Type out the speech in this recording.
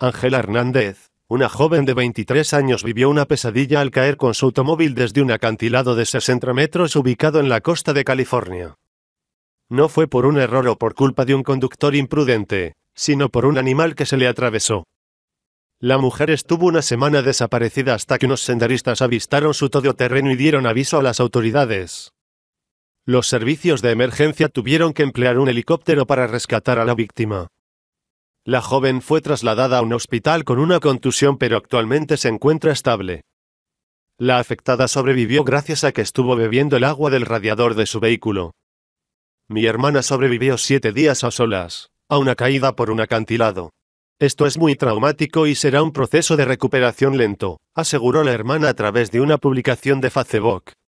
Ángela Hernández, una joven de 23 años vivió una pesadilla al caer con su automóvil desde un acantilado de 60 metros ubicado en la costa de California. No fue por un error o por culpa de un conductor imprudente, sino por un animal que se le atravesó. La mujer estuvo una semana desaparecida hasta que unos senderistas avistaron su todoterreno y dieron aviso a las autoridades. Los servicios de emergencia tuvieron que emplear un helicóptero para rescatar a la víctima. La joven fue trasladada a un hospital con una contusión pero actualmente se encuentra estable. La afectada sobrevivió gracias a que estuvo bebiendo el agua del radiador de su vehículo. Mi hermana sobrevivió siete días a solas, a una caída por un acantilado. Esto es muy traumático y será un proceso de recuperación lento, aseguró la hermana a través de una publicación de Facebook.